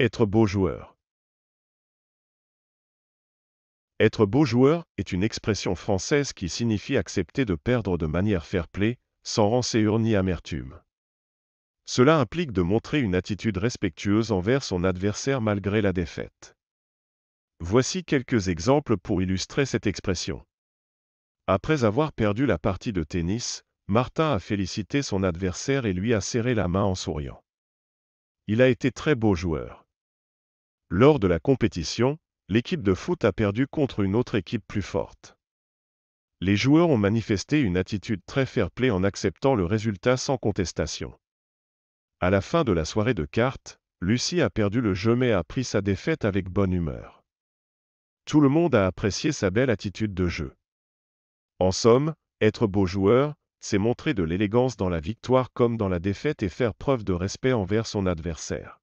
Être beau joueur. Être beau joueur est une expression française qui signifie accepter de perdre de manière fair-play, sans rancœur ni amertume. Cela implique de montrer une attitude respectueuse envers son adversaire malgré la défaite. Voici quelques exemples pour illustrer cette expression. Après avoir perdu la partie de tennis, Martin a félicité son adversaire et lui a serré la main en souriant. Il a été très beau joueur. Lors de la compétition, l'équipe de foot a perdu contre une autre équipe plus forte. Les joueurs ont manifesté une attitude très fair-play en acceptant le résultat sans contestation. À la fin de la soirée de cartes, Lucie a perdu le jeu mais a pris sa défaite avec bonne humeur. Tout le monde a apprécié sa belle attitude de jeu. En somme, être beau joueur, c'est montrer de l'élégance dans la victoire comme dans la défaite et faire preuve de respect envers son adversaire.